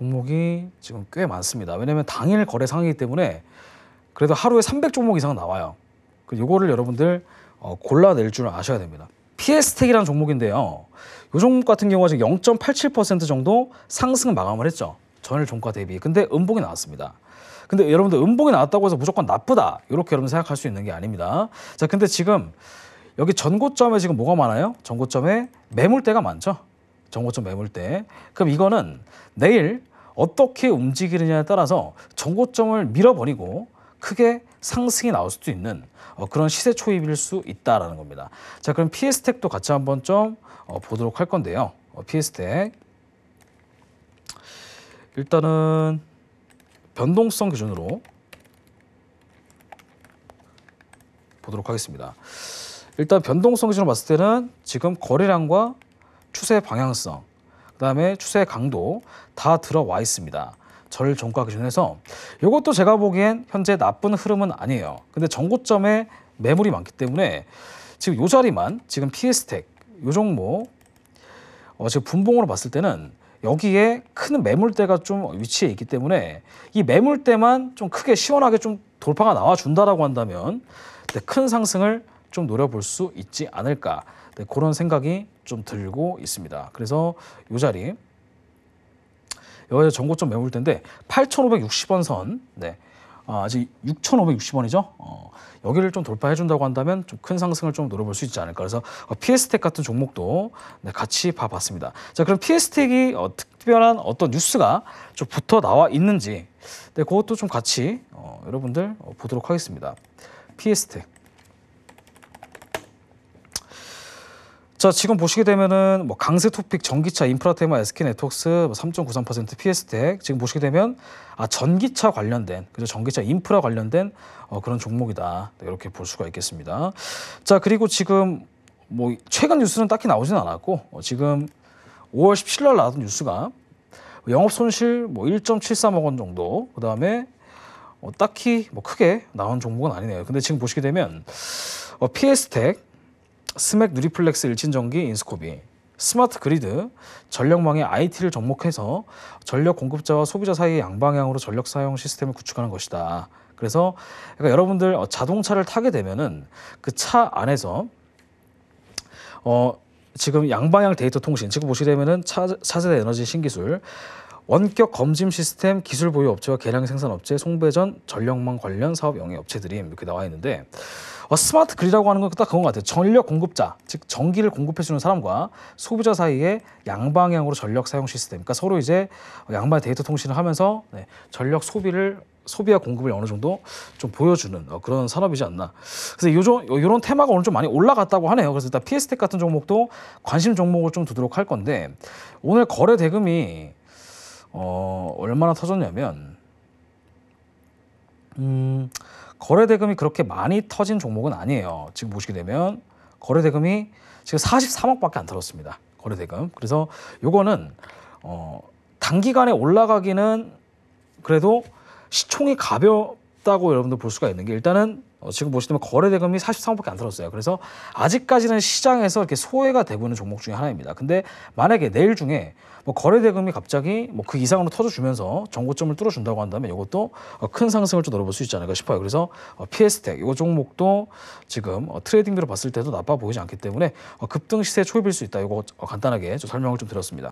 종목이 지금 꽤 많습니다. 왜냐하면 당일 거래 상이기 때문에 그래도 하루에 300종목 이상 나와요. 요거를 여러분들 어, 골라낼 줄 아셔야 됩니다. p s 스텍이라는 종목인데요. 이 종목 같은 경우가 지금 0.87% 정도 상승 마감을 했죠. 전일 종가 대비. 근데 음봉이 나왔습니다. 근데 여러분들 음봉이 나왔다고 해서 무조건 나쁘다. 이렇게 여러분 생각할 수 있는 게 아닙니다. 자, 근데 지금 여기 전고점에 지금 뭐가 많아요? 전고점에 매물대가 많죠. 전고점 매물대. 그럼 이거는 내일 어떻게 움직이느냐에 따라서 정고점을 밀어버리고 크게 상승이 나올 수도 있는 어, 그런 시세 초입일 수 있다라는 겁니다. 자 그럼 p s 스텍도 같이 한번 좀 어, 보도록 할 건데요. 어, p s 스텍 일단은 변동성 기준으로 보도록 하겠습니다. 일단 변동성 기준으로 봤을 때는 지금 거래량과 추세 방향성 그다음에 추세 강도 다 들어와 있습니다. 절 종가 기준에서 이것도 제가 보기엔 현재 나쁜 흐름은 아니에요. 근데 전고점에 매물이 많기 때문에 지금 이 자리만 지금 피에스텍 요 종목 어, 지금 분봉으로 봤을 때는 여기에 큰 매물대가 좀 위치에 있기 때문에 이 매물대만 좀 크게 시원하게 좀 돌파가 나와준다라고 한다면 네, 큰 상승을 좀 노려볼 수 있지 않을까 네, 그런 생각이 좀 들고 있습니다. 그래서 이 자리 여기서 전고점 매물 텐데 8,560원 선 네. 아, 아직 6,560원이죠. 어, 여기를 좀 돌파해 준다고 한다면 좀 큰 상승을 좀 노려볼 수 있지 않을까. 그래서 어, 피에스텍 같은 종목도 네, 같이 봐봤습니다. 자, 그럼 p s 스텍이 어, 특별한 어떤 뉴스가 좀 붙어 나와 있는지, 네, 그것도 좀 같이 어, 여러분들 어, 보도록 하겠습니다. p s 스텍 자, 지금 보시게 되면은 뭐 강세 토픽 전기차 인프라 테마 SK 네트웍스 3.93% PS텍 지금 보시게 되면 아 전기차 관련된 그죠 전기차 인프라 관련된 어, 그런 종목이다 네, 이렇게 볼 수가 있겠습니다. 자 그리고 지금 뭐 최근 뉴스는 딱히 나오진 않았고 어, 지금 5월 17일 날 나왔던 뉴스가 영업 손실 뭐 1.73억 원 정도 그 다음에 어, 딱히 뭐 크게 나온 종목은 아니네요. 근데 지금 보시게 되면 어, PS텍 스맥 누리플렉스 일진전기 인스코비 스마트 그리드 전력망의 IT를 접목해서 전력 공급자와 소비자 사이의 양방향으로 전력 사용 시스템을 구축하는 것이다. 그래서 그러니까 여러분들 어, 자동차를 타게 되면은 그 차 안에서 어 지금 양방향 데이터 통신 지금 보시게 되면은 차, 차세대 에너지 신기술 원격 검진 시스템 기술 보유 업체와 개량 생산 업체, 송배전 전력망 관련 사업 영위 업체들이 이렇게 나와 있는데 어, 스마트 그리라고 하는 건 딱 그런 것 같아요. 전력 공급자, 즉 전기를 공급해주는 사람과 소비자 사이에 양방향으로 전력 사용 시스템, 그러니까 서로 이제 양방의 데이터 통신을 하면서 네, 전력 소비를 소비와 공급을 어느 정도 좀 보여주는 어, 그런 산업이지 않나. 그래서 요즘 요런 테마가 오늘 좀 많이 올라갔다고 하네요. 그래서 일단 피에스텍 같은 종목도 관심 종목을 좀 두도록 할 건데 오늘 거래 대금이 어, 얼마나 터졌냐면 음. 거래 대금이 그렇게 많이 터진 종목은 아니에요. 지금 보시게 되면 거래 대금이 지금 43억밖에 안들었습니다 거래 대금. 그래서 요거는 어 단기간에 올라가기는 그래도 시총이 가볍다고 여러분들 볼 수가 있는 게 일단은 어, 지금 보시면 거래 대금이 43억밖에 안 들었어요. 그래서 아직까지는 시장에서 이렇게 소외가 되고 있는 종목 중에 하나입니다. 근데 만약에 내일 중에 뭐 거래 대금이 갑자기 뭐그 이상으로 터져주면서 정고점을 뚫어준다고 한다면 이것도 어, 큰 상승을 좀 노려볼 수 있지 않을까 싶어요. 그래서 어, 피에스텍 이 종목도 지금 어, 트레이딩비로 봤을 때도 나빠 보이지 않기 때문에 어, 급등 시세 에 초입일 수 있다. 이거 어, 간단하게 좀 설명을 좀 드렸습니다.